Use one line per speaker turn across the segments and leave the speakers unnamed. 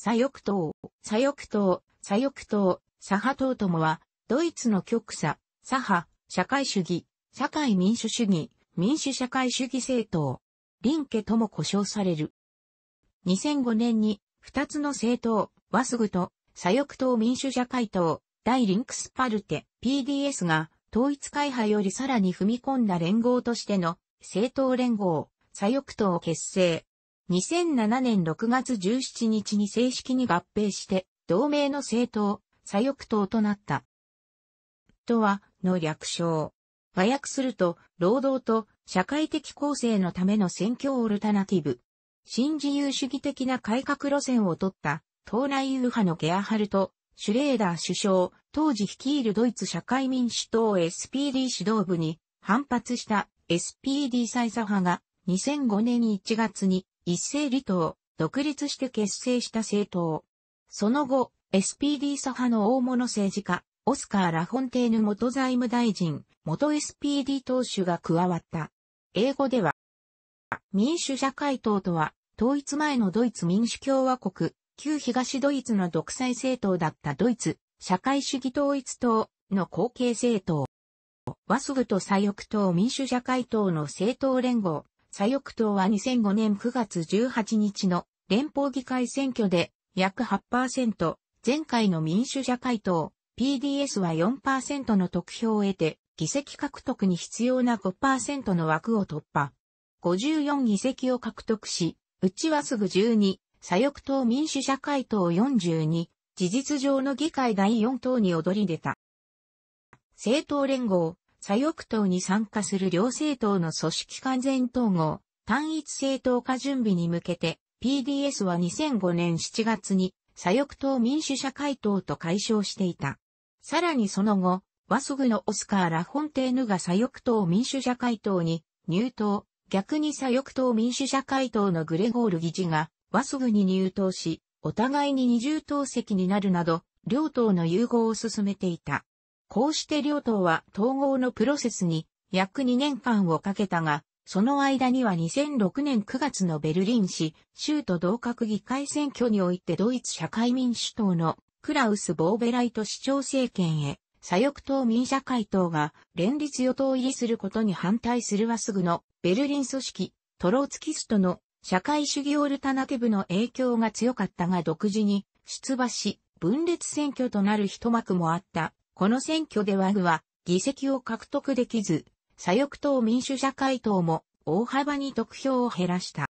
左翼党、左翼党、左翼党、左派党ともは、ドイツの極左、左派、社会主義、社会民主主義、民主社会主義政党、リンケとも呼称される。2005年に、二つの政党、ワスグと、左翼党民主社会党、大リンクスパルテ、PDS が、統一会派よりさらに踏み込んだ連合としての、政党連合、左翼党結成、2007年6月17日に正式に合併して、同盟の政党、左翼党となった。とは、の略称。和訳すると、労働と社会的構成のための選挙オルタナティブ。新自由主義的な改革路線を取った、東南右派のゲアハルト、シュレーダー首相、当時率いるドイツ社会民主党 SPD 指導部に反発した SPD 最左派が2005年1月に一斉離党、独立して結成した政党。その後、SPD 左派の大物政治家、オスカー・ラフォンテーヌ元財務大臣、元 SPD 党首が加わった。英語では、民主社会党とは、統一前のドイツ民主共和国、旧東ドイツの独裁政党だったドイツ、社会主義統一党の後継政党。ワスグと左翼党民主社会党の政党連合、左翼党は2005年9月18日の連邦議会選挙で約8%、前回の民主社会党 PDS は4%の得票を得て、議席獲得に必要な5%の枠を突破。54議席を獲得し、うちはすぐ12、左翼党民主社会党42、事実上の議会第4党に躍り出た。政党連合、左翼党に参加する両政党の組織完全統合、単一政党化準備に向けて、PDS は2005年7月に左翼党民主社会党と解消していた。さらにその後、ワソグのオスカー・ラフォンテーヌが左翼党民主社会党に入党、逆に左翼党民主社会党のグレゴール議事がワソグに入党し、お互いに二重党席になるなど、両党の融合を進めていた。こうして両党は統合のプロセスに約2年間をかけたが、その間には2006年9月のベルリン市、州都同格議会選挙においてドイツ社会民主党のクラウス・ボーベライト市長政権へ、左翼党民社会党が連立与党入りすることに反対するはすぐのベルリン組織、トローツキストの社会主義オルタナティブの影響が強かったが独自に出馬し、分裂選挙となる一幕もあった。この選挙ではグは議席を獲得できず、左翼党民主社会党も大幅に得票を減らした。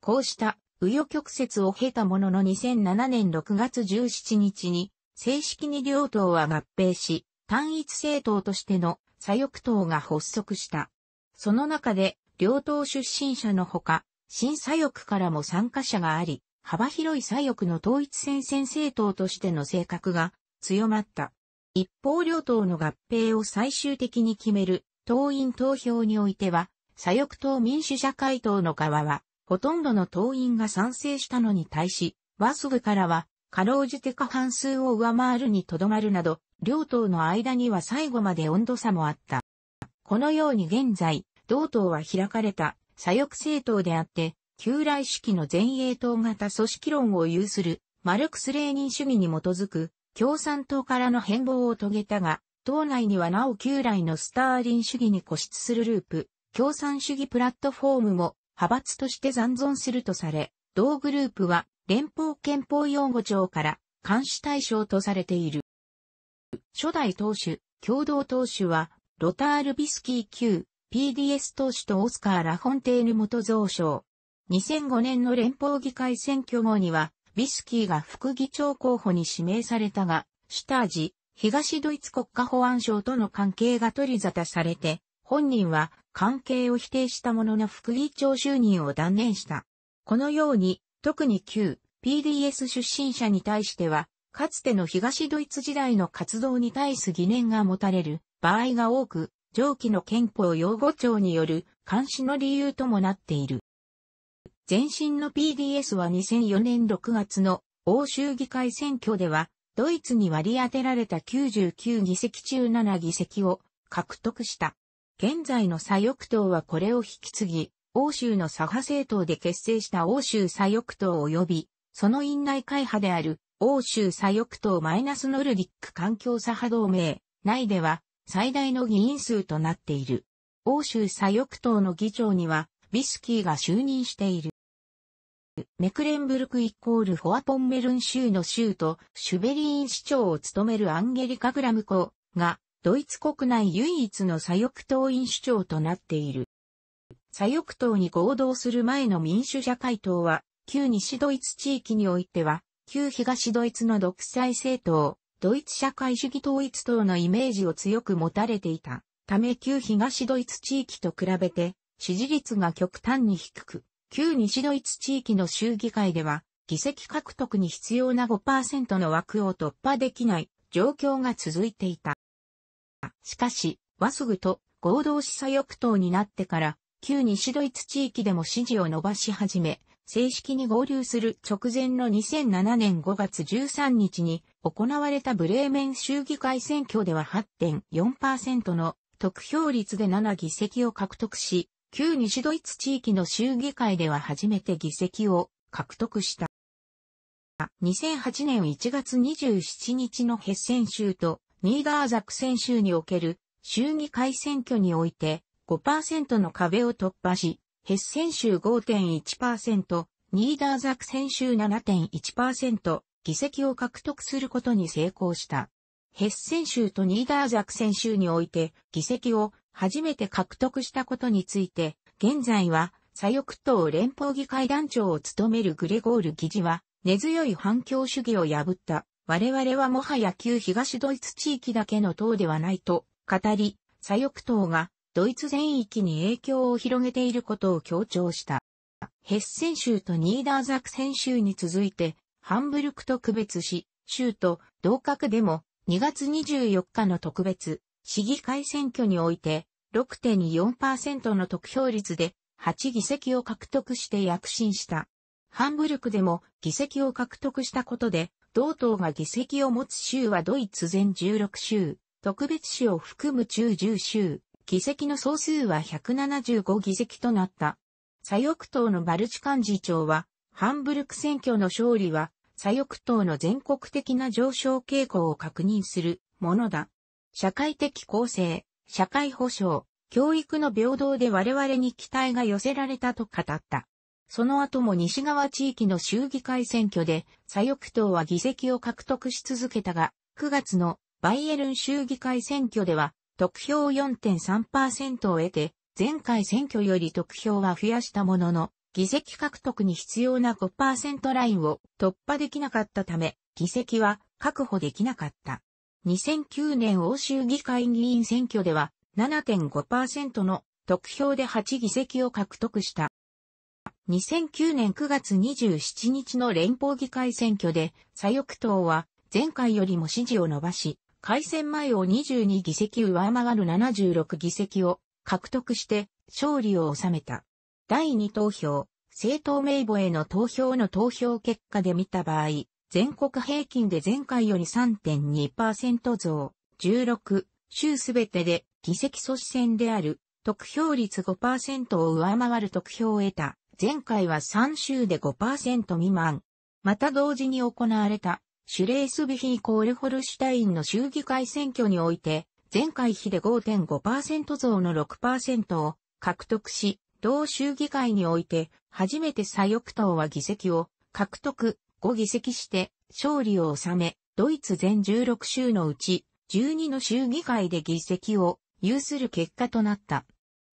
こうした右翼曲折を経たものの2007年6月17日に正式に両党は合併し、単一政党としての左翼党が発足した。その中で両党出身者のほか、新左翼からも参加者があり、幅広い左翼の統一戦線政党としての性格が強まった。一方両党の合併を最終的に決める党員投票においては、左翼党民主社会党の側は、ほとんどの党員が賛成したのに対し、ワスグからは、かろうじて過半数を上回るにとどまるなど、両党の間には最後まで温度差もあった。このように現在、同党は開かれた左翼政党であって、旧来式の前衛党型組織論を有するマルクス・レーニン主義に基づく共産党からの変貌を遂げたが、党内にはなお旧来のスターリン主義に固執するループ、共産主義プラットフォームも派閥として残存するとされ、同グループは連邦憲法擁護庁から監視対象とされている。初代党首、共同党首は、ロタール・ビスキー級、PDS 党首とオスカー・ラフォンテーヌ元増相。2005年の連邦議会選挙後には、ビスキーが副議長候補に指名されたが、シュタージ、東ドイツ国家保安省との関係が取り沙汰されて、本人は関係を否定したものの副議長就任を断念した。このように、特に旧 PDS 出身者に対しては、かつての東ドイツ時代の活動に対す疑念が持たれる場合が多く、上記の憲法擁護庁による監視の理由ともなっている。前身の PDS は2004年6月の欧州議会選挙では、ドイツに割り当てられた99議席中7議席を獲得した。現在の左翼党はこれを引き継ぎ、欧州の左派政党で結成した欧州左翼党及び、その院内会派である欧州左翼党マイナスノルディック環境左派同盟内では最大の議員数となっている。欧州左翼党の議長にはビスキーが就任している。メクレンブルクイコールフォアポンメルン州の州とシュベリーン市長を務めるアンゲリカ・グラムコが、ドイツ国内唯一の左翼党員首長となっている。左翼党に合同する前の民主社会党は、旧西ドイツ地域においては、旧東ドイツの独裁政党、ドイツ社会主義統一党のイメージを強く持たれていた。ため旧東ドイツ地域と比べて、支持率が極端に低く、旧西ドイツ地域の州議会では、議席獲得に必要な5%の枠を突破できない状況が続いていた。しかし、ワスグと合同示唆翌党になってから、旧西ドイツ地域でも支持を伸ばし始め、正式に合流する直前の2007年5月13日に行われたブレーメン州議会選挙では8.4%の得票率で7議席を獲得し、旧西ドイツ地域の州議会では初めて議席を獲得した。2008年1月27日のヘッセン州とニーダーザクセン州における州議会選挙において5%の壁を突破し、ヘッセン州5.1%、ニーダーザクセン州7.1%、議席を獲得することに成功した。ヘッセン州とニーダーザクセン州において議席を初めて獲得したことについて、現在は左翼党連邦議会団長を務めるグレゴール議事は、根強い反共主義を破った。我々はもはや旧東ドイツ地域だけの党ではないと語り、左翼党がドイツ全域に影響を広げていることを強調した。ヘッセン州とニーダーザクセン州に続いて、ハンブルクと区別し、州と同格でも2月24日の特別市議会選挙において6.24%の得票率で8議席を獲得して躍進した。ハンブルクでも議席を獲得したことで、同党が議席を持つ州はドイツ全16州、特別州を含む中10州、議席の総数は175議席となった。左翼党のバルチ幹事長は、ハンブルク選挙の勝利は、左翼党の全国的な上昇傾向を確認するものだ。社会的構成、社会保障、教育の平等で我々に期待が寄せられたと語った。その後も西側地域の衆議会選挙で左翼党は議席を獲得し続けたが、9月のバイエルン衆議会選挙では得票4.3%を得て、前回選挙より得票は増やしたものの、議席獲得に必要な5%ラインを突破できなかったため、議席は確保できなかった。2009年欧州議会議員選挙では7.5%の得票で8議席を獲得した。2009年9月27日の連邦議会選挙で左翼党は前回よりも支持を伸ばし、改選前を22議席上回る76議席を獲得して勝利を収めた。第2投票、政党名簿への投票の投票結果で見た場合、全国平均で前回より3.2%増、16、州すべてで議席阻止戦である、得票率5%を上回る得票を得た、前回は3州で5%未満。また同時に行われた、シュレースビヒーコールホルシュタインの州議会選挙において、前回比で5.5%増の6%を獲得し、同州議会において、初めて左翼党は議席を獲得、5議席して勝利を収め、ドイツ全16州のうち12の州議会で議席を有する結果となった。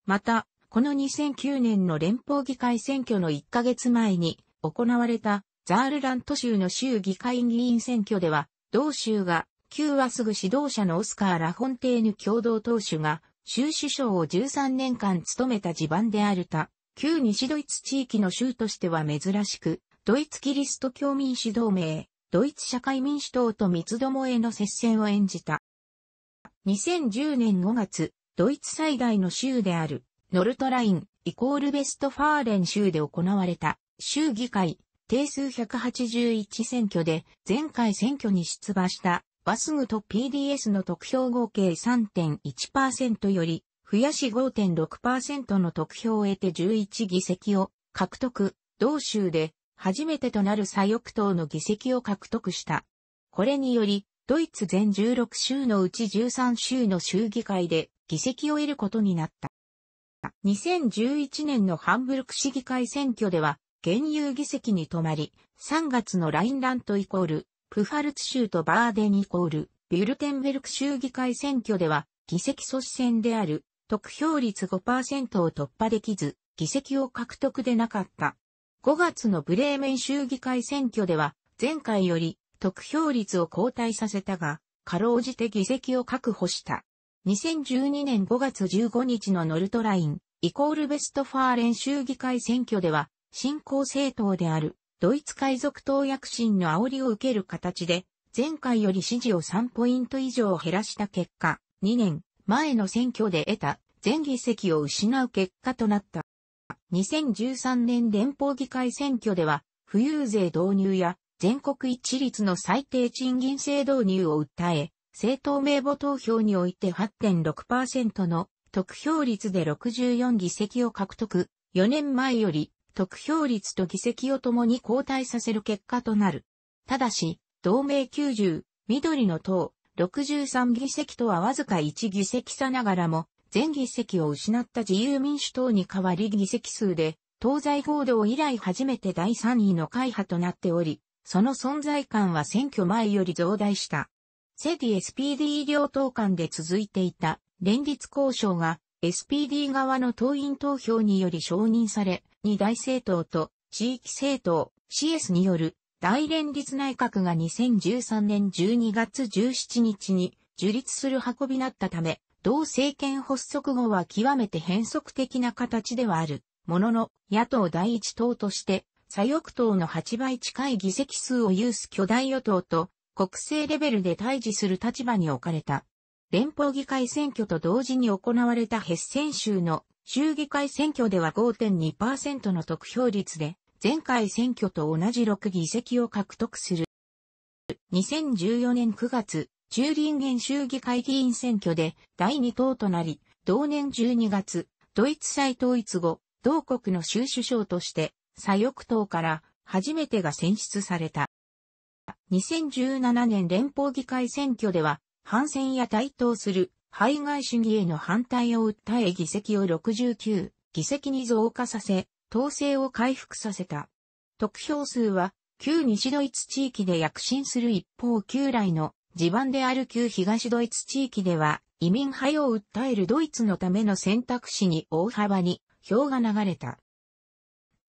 また、この2009年の連邦議会選挙の1ヶ月前に行われたザールラント州の州議会議員選挙では、同州が旧はすぐ指導者のオスカー・ラフォンテーヌ共同党首が州首相を13年間務めた地盤であるた、旧西ドイツ地域の州としては珍しく、ドイツキリスト教民主同盟、ドイツ社会民主党と三つどもえの接戦を演じた。2010年5月、ドイツ最大の州である、ノルトライン、イコールベストファーレン州で行われた、州議会、定数181選挙で、前回選挙に出馬した、バスグと PDS の得票合計3.1%より、増やし5.6%の得票を得て11議席を獲得、同州で初めてとなる左翼党の議席を獲得した。これにより、ドイツ全16州のうち13州の州議会で議席を得ることになった。2011年のハンブルク市議会選挙では、現有議席に止まり、3月のラインラントイコール、プファルツ州とバーデンイコール、ビュルテンベルク州議会選挙では、議席阻止戦である、得票率5%を突破できず、議席を獲得でなかった。5月のブレーメン州議会選挙では、前回より得票率を後退させたが、かろうじて議席を確保した。2012年5月15日のノルトライン、イコールベストファーレン州議会選挙では、新興政党である、ドイツ海賊党躍進の煽りを受ける形で、前回より支持を3ポイント以上減らした結果、2年前の選挙で得た全議席を失う結果となった。2013年連邦議会選挙では、富裕税導入や全国一律の最低賃金制導入を訴え、政党名簿投票において8.6%の得票率で64議席を獲得、4年前より得票率と議席を共に交代させる結果となる。ただし、同盟90、緑の党、63議席とはわずか1議席差ながらも、全議席を失った自由民主党に代わり議席数で、東西合同以来初めて第3位の会派となっており、その存在感は選挙前より増大した。セディ SPD 両党間で続いていた連立交渉が SPD 側の党員投票により承認され、二大政党と地域政党 CS による大連立内閣が2013年12月17日に樹立する運びなったため、同政権発足後は極めて変則的な形ではある。ものの、野党第一党として、左翼党の8倍近い議席数を有す巨大与党と、国政レベルで対峙する立場に置かれた。連邦議会選挙と同時に行われたヘッセン州の州議会選挙では5.2%の得票率で、前回選挙と同じ6議席を獲得する。2014年9月、チューリンゲン州議会議員選挙で第2党となり、同年12月、ドイツ再統一後、同国の州首相として、左翼党から初めてが選出された。2017年連邦議会選挙では、反戦や対等する排外主義への反対を訴え議席を69議席に増加させ、統制を回復させた。得票数は、旧西ドイツ地域で躍進する一方旧来の地盤である旧東ドイツ地域では、移民派を訴えるドイツのための選択肢に大幅に票が流れた。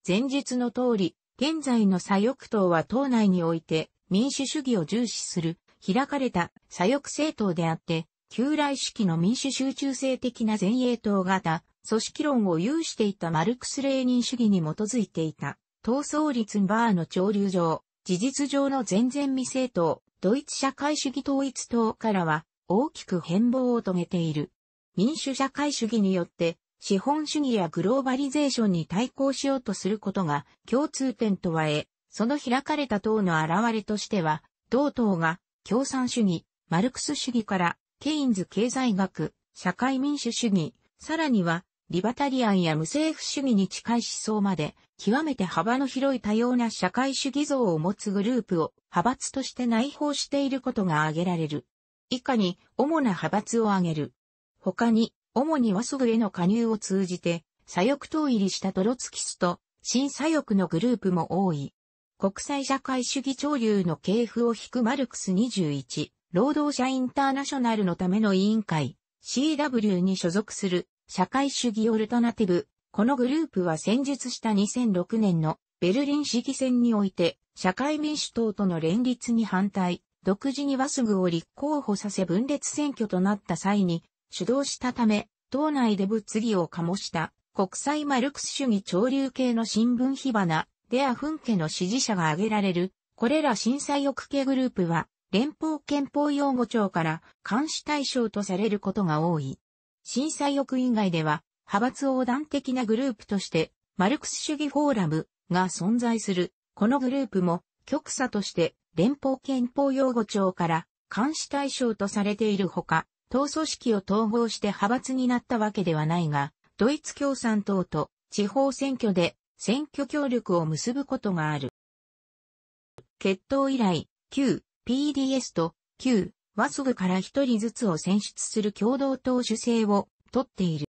前述の通り、現在の左翼党は党内において民主主義を重視する開かれた左翼政党であって、旧来式の民主集中性的な前衛党型、組織論を有していたマルクス・レーニン主義に基づいていた、闘争率バーの潮流上、事実上の全然未政党、ドイツ社会主義統一党からは大きく変貌を遂げている。民主社会主義によって資本主義やグローバリゼーションに対抗しようとすることが共通点とはえ、その開かれた党の現れとしては、同党が共産主義、マルクス主義からケインズ経済学、社会民主主義、さらにはリバタリアンや無政府主義に近い思想まで極めて幅の広い多様な社会主義像を持つグループを派閥として内包していることが挙げられる。以下に主な派閥を挙げる。他に、主に和ソへの加入を通じて、左翼党入りしたトロツキスと、新左翼のグループも多い。国際社会主義潮流の系譜を引くマルクス21、労働者インターナショナルのための委員会、CW に所属する、社会主義オルタナティブ、このグループは戦術した2006年のベルリン市議選において、社会民主党との連立に反対、独自にワスグを立候補させ分裂選挙となった際に、主導したため、党内で物議を醸した国際マルクス主義潮流系の新聞火花、デア・フンケの支持者が挙げられる、これら震災翼系グループは、連邦憲法擁護庁から監視対象とされることが多い。震災翼以外では、派閥横断的なグループとして、マルクス主義フォーラムが存在する。このグループも、極左として連邦憲法擁護庁から監視対象とされているほか、党組織を統合して派閥になったわけではないが、ドイツ共産党と地方選挙で選挙協力を結ぶことがある。決闘以来、旧 PDS と旧ワソグから一人ずつを選出する共同党主制をとっている。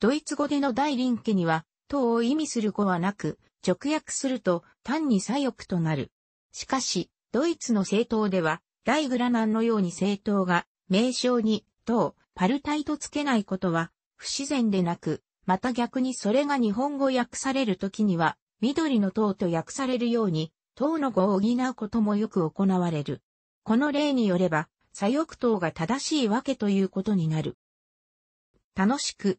ドイツ語での大輪家には、党を意味する語はなく、直訳すると単に左翼となる。しかし、ドイツの政党では、大グラナンのように政党が、名称に、党、パルタイとつけないことは、不自然でなく、また逆にそれが日本語訳されるときには、緑の党と訳されるように、党の語を補うこともよく行われる。この例によれば、左翼党が正しいわけということになる。楽しく、